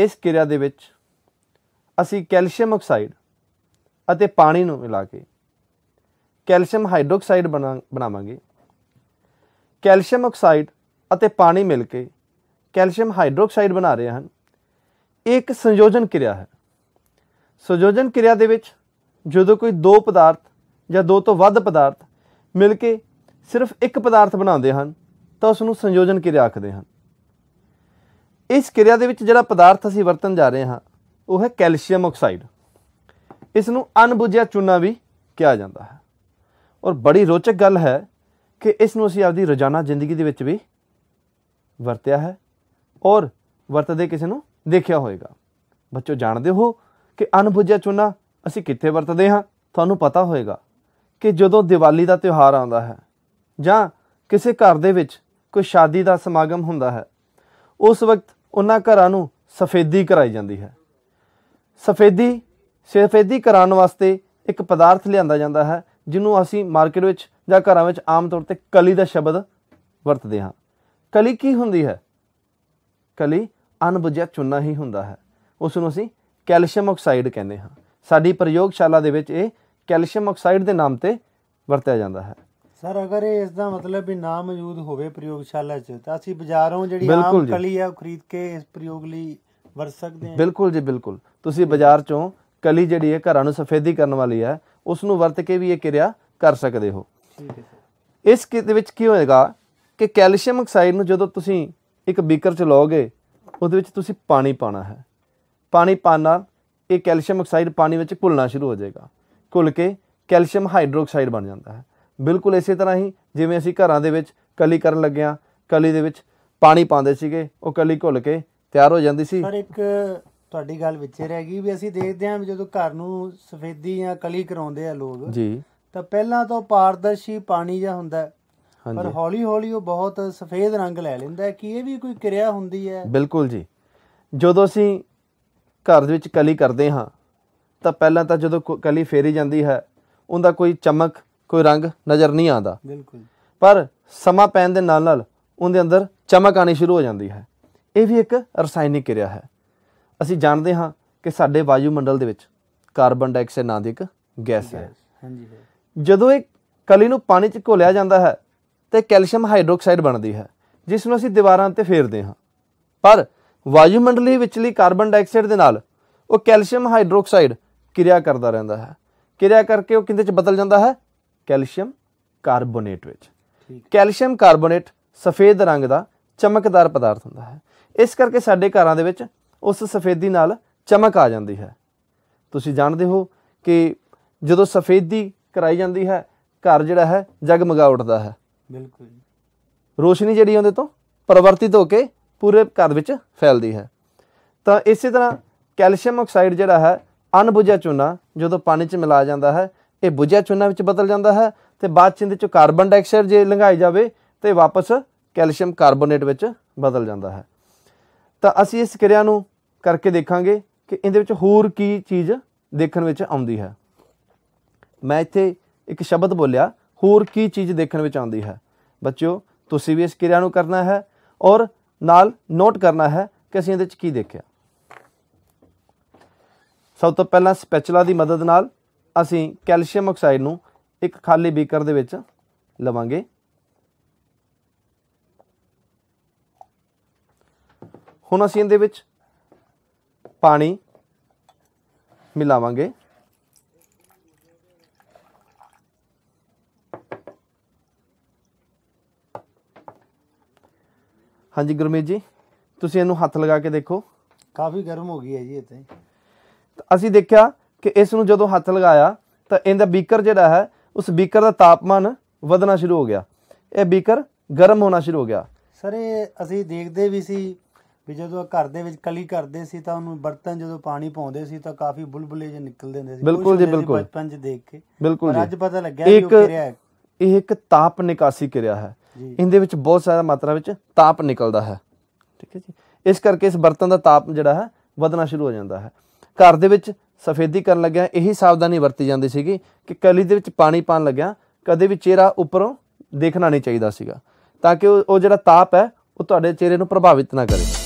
ਇਸ ਕਿਰਿਆ ਦੇ ਵਿੱਚ ਅਸੀਂ ਕੈਲਸ਼ੀਅਮ ਆਕਸਾਈਡ ਅਤੇ ਪਾਣੀ ਨੂੰ ਮਿਲਾ ਕੇ ਕੈਲਸ਼ੀਅਮ ਹਾਈਡਰੋਕਸਾਈਡ ਬਣਾਵਾਂਗੇ ਕੈਲਸ਼ੀਅਮ ਆਕਸਾਈਡ ਅਤੇ ਪਾਣੀ ਮਿਲ ਕੇ ਕੈਲਸ਼ੀਅਮ ਹਾਈਡਰੋਕਸਾਈਡ ਬਣਾ ਰਹੇ ਹਨ ਇੱਕ ਸੰਯੋਜਨ ਕਿਰਿਆ ਹੈ ਸੰਯੋਜਨ ਕਿਰਿਆ ਦੇ ਵਿੱਚ ਜਦੋਂ ਕੋਈ ਦੋ ਪਦਾਰਥ ਜਾਂ ਦੋ ਤੋਂ ਵੱਧ ਪਦਾਰਥ ਮਿਲ ਕੇ ਸਿਰਫ ਇੱਕ ਪਦਾਰਥ ਬਣਾਉਂਦੇ ਹਨ ਤਾਂ ਉਸ ਨੂੰ ਸੰਯੋਜਨ ਕਿਰਿਆ ਆਖਦੇ ਹਨ ਇਸ ਕਿਰਿਆ ਦੇ ਵਿੱਚ ਜਿਹੜਾ ਪਦਾਰਥ ਅਸੀਂ ਵਰਤਣ ਜਾ ਰਹੇ ਹਾਂ ਉਹ ਹੈ ਕੈਲਸ਼ੀਅਮ ਆਕਸਾਈਡ ਇਸ ਨੂੰ ਅਨਬੁਝਿਆ ਚੂਨਾ ਵੀ ਕਿਹਾ ਜਾਂਦਾ ਹੈ ਔਰ ਬੜੀ ਰੋਚਕ ਗੱਲ ਹੈ ਕਿ ਇਸ ਨੂੰ ਅਸੀਂ ਆਪਦੀ ਰੋਜ਼ਾਨਾ ਜ਼ਿੰਦਗੀ ਦੇ ਵਿੱਚ ਵੀ ਵਰਤਿਆ ਹੈ ਔਰ ਵਰਤਦੇ ਕਿਸੇ ਨੂੰ ਦੇਖਿਆ ਹੋਵੇਗਾ ਬੱਚੋ ਜਾਣਦੇ ਹੋ ਕਿ ਅਨਬੁਝਿਆ ਚੂਨਾ ਅਸੀਂ ਕਿੱਥੇ ਵਰਤਦੇ ਹਾਂ ਤੁਹਾਨੂੰ ਪਤਾ ਹੋਵੇਗਾ ਕਿ ਜਦੋਂ ਦੀਵਾਲੀ ਦਾ ਤਿਉਹਾਰ ਆਉਂਦਾ ਹੈ ਜਾਂ ਕਿਸੇ ਘਰ ਦੇ ਵਿੱਚ ਕੋਈ ਸ਼ਾਦੀ ਦਾ ਸਮਾਗਮ ਹੁੰਦਾ ਹੈ ਉਸ ਵਕਤ ਉਹਨਾਂ ਘਰਾਂ ਨੂੰ ਸਫੇਦੀ ਕਰਾਈ ਜਾਂਦੀ ਹੈ ਸਫੇਦੀ ਸਫੇਦੀ ਕਰਾਉਣ ਵਾਸਤੇ ਇੱਕ ਪਦਾਰਥ ਲਿਆਂਦਾ ਜਾਂਦਾ ਹੈ ਜਿਹਨੂੰ ਅਸੀਂ ਮਾਰਕੀਟ ਵਿੱਚ ਜਾਂ ਘਰਾਂ ਵਿੱਚ ਆਮ ਤੌਰ ਤੇ ਕਲੀ ਦਾ ਸ਼ਬਦ ਵਰਤਦੇ ਹਾਂ ਕਲੀ ਕੀ ਹੁੰਦੀ ਹੈ ਕਲੀ ਅਨਬੁਝਿਆ ਚੁੰਨਾ ਹੀ ਹੁੰਦਾ ਹੈ ਉਸ ਨੂੰ ਅਸੀਂ ਕੈਲਸ਼ੀਅਮ ਆਕਸਾਈਡ ਕਹਿੰਦੇ ਹਾਂ ਸਾਡੀ ਪ੍ਰਯੋਗਸ਼ਾਲਾ ਦੇ ਵਿੱਚ ਇਹ ਕੈਲਸ਼ੀਅਮ ਆਕਸਾਈਡ ਦੇ ਨਾਮ ਤੇ ਵਰਤਿਆ ਜਾਂਦਾ ਹੈ ਸਰ ਅਗਰ ਇਹ ਇਸ ਦਾ ਮਤਲਬ ਵੀ ਨਾ ਮੌਜੂਦ ਹੋਵੇ ਪ੍ਰਯੋਗਸ਼ਾਲਾ 'ਚ ਤਾਂ ਅਸੀਂ ਬਾਜ਼ਾਰੋਂ ਜਿਹੜੀ ਆਮ ਕਲੀ ਆ ਉਹ ਖਰੀਦ ਕੇ ਇਸ ਪ੍ਰਯੋਗ ਲਈ ਵਰਤ ਸਕਦੇ ਹਾਂ ਬਿਲਕੁਲ ਜੀ ਬਿਲਕੁਲ ਤੁਸੀਂ ਬਾਜ਼ਾਰ 'ਚੋਂ ਕਲੀ ਜਿਹੜੀ ਹੈ ਘਰਾਂ ਨੂੰ ਸਫੇਦੀ ਕਰਨ ਵਾਲੀ ਹੈ ਉਸ ਨੂੰ ਵਰਤ ਕੇ ਵੀ ਇਹ ਕਿਰਿਆ ਕਰ ਸਕਦੇ ਹੋ ਇਸ ਦੇ ਵਿੱਚ ਕੀ ਹੋਏਗਾ ਕਿ ਕੈਲਸ਼ੀਅਮ ਆਕਸਾਈਡ ਨੂੰ ਜਦੋਂ ਤੁਸੀਂ ਇੱਕ ਬੀਕਰ 'ਚ ਲਓਗੇ ਉਹਦੇ ਵਿੱਚ ਤੁਸੀਂ ਪਾਣੀ ਪਾਣਾ ਹੈ ਪਾਣੀ ਪਾਣਾ ਇਹ ਕੈਲਸ਼ੀਅਮ ਆਕਸਾਈਡ ਪਾਣੀ ਵਿੱਚ ਘੁਲਣਾ ਸ਼ੁਰੂ ਹੋ ਜਾਏਗਾ ਘੁਲ ਕੇ ਕੈਲਸ਼ੀਅਮ ਹਾਈਡਰੋਕਸਾਈਡ ਬਣ ਜਾਂਦਾ ਹੈ ਬਿਲਕੁਲ ਇਸੇ ਤਰ੍ਹਾਂ ਹੀ ਜਿਵੇਂ ਅਸੀਂ ਘਰਾਂ ਦੇ ਵਿੱਚ ਕਲੀ ਕਰਨ ਲੱਗਿਆਂ ਕਲੀ ਦੇ ਵਿੱਚ ਪਾਣੀ ਪਾਉਂਦੇ ਸੀਗੇ ਉਹ ਕਲੀ ਘੁਲ ਕੇ ਤਿਆਰ ਹੋ ਜਾਂਦੀ ਸੀ ਪਰ ਇੱਕ ਤੁਹਾਡੀ ਗੱਲ ਵਿੱਚ ਰਹਿ ਗਈ ਵੀ ਅਸੀਂ ਦੇਖਦੇ ਹਾਂ ਜਦੋਂ ਘਰ ਨੂੰ ਸਫੇਦੀ ਜਾਂ ਕਲੀ ਕਰਾਉਂਦੇ ਆ ਲੋਕ ਜੀ ਤਾਂ ਪਹਿਲਾਂ ਤਾਂ ਪਾਰਦਰਸ਼ੀ ਪਾਣੀ ਜਿਹਾ ਹੁੰਦਾ ਪਰ ਹੌਲੀ ਹੌਲੀ ਉਹ ਬਹੁਤ ਸਫੇਦ ਰੰਗ ਲੈ ਲੈਂਦਾ ਹੈ ਕਿ ਇਹ ਵੀ ਕੋਈ ਕਿਰਿਆ ਹੁੰਦੀ ਹੈ ਬਿਲਕੁਲ ਜੀ ਜਦੋਂ ਅਸੀਂ ਘਰ ਦੇ ਵਿੱਚ ਕਲੀ ਕਰਦੇ ਹਾਂ ਤਾਂ ਪਹਿਲਾਂ ਤਾਂ ਜਦੋਂ ਕਲੀ ਫੇਰੀ ਜਾਂਦੀ ਹੈ ਉਹਦਾ ਕੋਈ ਚਮਕ ਕੋਈ ਰੰਗ ਨਜ਼ਰ ਨਹੀਂ ਆਉਂਦਾ ਬਿਲਕੁਲ ਪਰ ਸਮਾਂ ਪੈਣ ਦੇ ਨਾਲ ਨਾਲ ਉਹਦੇ ਅੰਦਰ ਚਮਕ ਆਣੀ ਸ਼ੁਰੂ ਹੋ ਜਾਂਦੀ ਹੈ ਇਹ ਵੀ ਇੱਕ ਰਸਾਇਣਿਕ ਕਿਰਿਆ ਹੈ ਅਸੀਂ ਜਾਣਦੇ ਹਾਂ ਕਿ ਸਾਡੇ ਵਾਯੂ ਮੰਡਲ ਦੇ ਵਿੱਚ ਕਾਰਬਨ ਡਾਈਆਕਸਾਈਡ ਨਾਂ ਦੀ ਇੱਕ ਗੈਸ ਹੈ ਹਾਂਜੀ ਜਦੋਂ ਇਹ ਕਲੀ ਨੂੰ ਪਾਣੀ 'ਚ ਘੋਲਿਆ ਜਾਂਦਾ ਹੈ ਤੇ ਕੈਲਸ਼ੀਅਮ ਹਾਈਡਰੋਕਸਾਈਡ ਬਣਦੀ ਹੈ ਜਿਸ ਨੂੰ ਅਸੀਂ ਦੀਵਾਰਾਂ ਤੇ ਫੇਰਦੇ ਹਾਂ ਪਰ ਵਾਯੂਮੰਡਲੀ ਵਿੱਚਲੀ ਕਾਰਬਨ ਡਾਈਆਕਸਾਈਡ ਦੇ ਨਾਲ ਉਹ ਕੈਲਸ਼ੀਅਮ ਹਾਈਡਰੋਕਸਾਈਡ ਕਿਰਿਆ ਕਰਦਾ ਰਹਿੰਦਾ ਹੈ ਕਿਰਿਆ ਕਰਕੇ ਉਹ ਕਿੰਦੇ 'ਚ ਬਦਲ ਜਾਂਦਾ ਹੈ ਕੈਲਸ਼ੀਅਮ ਕਾਰਬੋਨੇਟ ਵਿੱਚ ਕੈਲਸ਼ੀਅਮ ਕਾਰਬੋਨੇਟ ਸਫੇਦ ਰੰਗ ਦਾ ਚਮਕਦਾਰ ਪਦਾਰਥ ਹੁੰਦਾ ਹੈ ਇਸ ਕਰਕੇ ਸਾਡੇ ਘਰਾਂ ਦੇ ਵਿੱਚ ਉਸ ਸਫੇਦੀ ਨਾਲ ਚਮਕ ਆ ਜਾਂਦੀ ਹੈ ਤੁਸੀਂ ਜਾਣਦੇ ਹੋ ਕਿ ਜਦੋਂ ਸਫੇਦੀ ਕਰਾਈ ਜਾਂਦੀ ਹੈ ਘਰ ਜਿਹੜਾ ਹੈ ਜਗਮਗਾ ਉੱਠਦਾ ਹੈ ਬਿਲਕੁਲ ਰੋਸ਼ਨੀ ਜਿਹੜੀ ਉਹਦੇ ਤੋਂ ਪਰਵਰਤਿਤ ਹੋ ਕੇ ਪੂਰੇ ਘਰ ਵਿੱਚ ਫੈਲਦੀ ਹੈ ਤਾਂ ਇਸੇ ਤਰ੍ਹਾਂ ਕੈਲਸ਼ੀਅਮ ਆਕਸਾਈਡ ਜਿਹੜਾ ਹੈ ਅਣਬੁਝਿਆ ਚੂਨਾ ਜਦੋਂ ਪਾਣੀ 'ਚ ਮਿਲਾ ਜਾਂਦਾ ਹੈ ਇਹ ਬੁਝਿਆ ਚੂਨਾ ਵਿੱਚ ਬਦਲ ਜਾਂਦਾ ਹੈ ਤੇ ਬਾਅਦ ਚ ਇਹਦੇ ਚ ਕਾਰਬਨ ਡਾਈਆਕਸਾਈਡ ਜੇ ਲੰਘਾਈ ਜਾਵੇ ਤੇ ਵਾਪਸ ਕੈਲਸ਼ੀਅਮ ਕਾਰਬੋਨੇਟ ਵਿੱਚ ਬਦਲ ਜਾਂਦਾ ਹੈ ਤਾਂ ਅਸੀਂ ਇਸ ਕਿਰਿਆ ਨੂੰ ਕਰਕੇ ਦੇਖਾਂਗੇ ਕਿ ਇਹਦੇ ਵਿੱਚ ਹੋਰ ਕੀ ਚੀਜ਼ ਦੇਖਣ ਵਿੱਚ ਆਉਂਦੀ ਹੈ ਮੈਂ ਇੱਥੇ ਇੱਕ ਸ਼ਬਦ ਬੋਲਿਆ ਹੋਰ ਕੀ ਚੀਜ਼ ਦੇਖਣ ਵਿੱਚ ਆਉਂਦੀ ਹੈ ਬੱਚਿਓ ਤੁਸੀਂ ਵੀ ਇਸ ਕਿਰਿਆ ਨੂੰ ਕਰਨਾ ਹੈ ਔਰ ਨਾਲ ਨੋਟ ਕਰਨਾ ਹੈ ਕਿ ਅਸੀਂ ਇਹਦੇ ਵਿੱਚ ਕੀ ਦੇਖਿਆ ਸਭ ਤੋਂ ਪਹਿਲਾਂ ਸਪੈਚੁਲਾ ਦੀ ਮਦਦ ਨਾਲ ਅਸੀਂ ਕੈਲਸ਼ੀਅਮ ਆਕਸਾਈਡ ਨੂੰ ਇੱਕ ਖਾਲੀ ਬੀਕਰ ਦੇ ਵਿੱਚ ਲਵਾਂਗੇ ਹੁਣ ਅਸੀਂ ਇਹਦੇ ਵਿੱਚ ਪਾਣੀ ਮਿਲਾਵਾਂਗੇ ਹਾਂਜੀ ਗੁਰਮੀਤ ਜੀ ਤੁਸੀਂ ਇਹਨੂੰ ਹੱਥ ਲਗਾ ਕੇ ਦੇਖੋ ਕਾਫੀ ਗਰਮ ਹੋ ਗਈ ਹੈ ਜੀ ਇਹ ਅਸੀਂ ਦੇਖਿਆ ਕਿ ਇਸ ਨੂੰ ਜਦੋਂ ਹੱਥ ਲਗਾਇਆ ਤਾਂ ਇਹਦਾ ਬੀਕਰ ਜਿਹੜਾ ਹੈ ਉਸ ਬੀਕਰ ਦਾ ਤਾਪਮਾਨ ਵਧਣਾ ਸ਼ੁਰੂ ਹੋ ਗਿਆ ਇਹ ਬੀਕਰ ਗਰਮ ਹੋਣਾ ਸ਼ੁਰੂ ਹੋ ਗਿਆ ਸਰ ਇਹ ਅਸੀਂ ਦੇਖਦੇ ਵੀ ਸੀ ਵੀ ਜਦੋਂ ਘਰ ਦੇ ਵਿੱਚ ਕਲੀ ਕਰਦੇ ਸੀ ਤਾਂ ਉਹਨੂੰ ਬਰਤਨ ਜਦੋਂ ਪਾਣੀ ਪਾਉਂਦੇ ਸੀ ਤਾਂ ਕਾਫੀ ਬੁਲਬੁਲੇ ਜਿਹੇ ਨਿਕਲਦੇ ਹੁੰਦੇ ਸੀ ਬਿਲਕੁਲ ਜੀ ਬਿਲਕੁਲ ਬਚਪਨ 'ਚ ਦੇਖ ਕੇ ਬਿਲਕੁਲ ਜੀ ਅੱਜ ਪਤਾ ਲੱਗਿਆ ਕਿ ਉਹ ਕਿਰਿਆ ਹੈ ਇਹ ਇੱਕ ਤਾਪ ਨਿਕਾਸੀ ਕਿਰਿਆ ਹੈ ਇਹਦੇ ਵਿੱਚ ਬਹੁਤ ਸਾਰਾ ਮਾਤਰਾ ਵਿੱਚ ਤਾਪ ਨਿਕਲਦਾ ਹੈ ਠੀਕ ਹੈ ਜੀ ਇਸ ਕਰਕੇ ਇਸ ਬਰਤਨ ਦਾ ਤਾਪ ਜਿਹੜਾ ਹੈ ਵਧਣਾ ਸ਼ੁਰੂ ਹੋ ਜਾਂਦਾ ਹੈ ਘਰ ਦੇ ਵਿੱਚ ਸਫੇਦੀ ਕਰਨ ਲੱਗਿਆ ਇਹੀ ਸਾਵਧਾਨੀ ਵਰਤੀ ਜਾਂਦੀ ਸੀਗੀ ਕਿ ਕਲੀ ਦੇ ਵਿੱਚ ਪਾਣੀ ਪਾਣ ਲੱਗਿਆ ਕਦੇ ਵੀ ਚਿਹਰਾ ਉੱਪਰੋਂ ਦੇਖਣਾ ਨਹੀਂ ਚਾਹੀਦਾ ਸੀਗਾ ਤਾਂ ਕਿ ਉਹ ਜਿਹੜਾ ਤਾਪ ਹੈ ਉਹ ਤੁਹਾਡੇ ਚਿਹਰੇ ਨੂੰ ਪ੍ਰਭਾਵਿਤ ਨਾ ਕਰੇ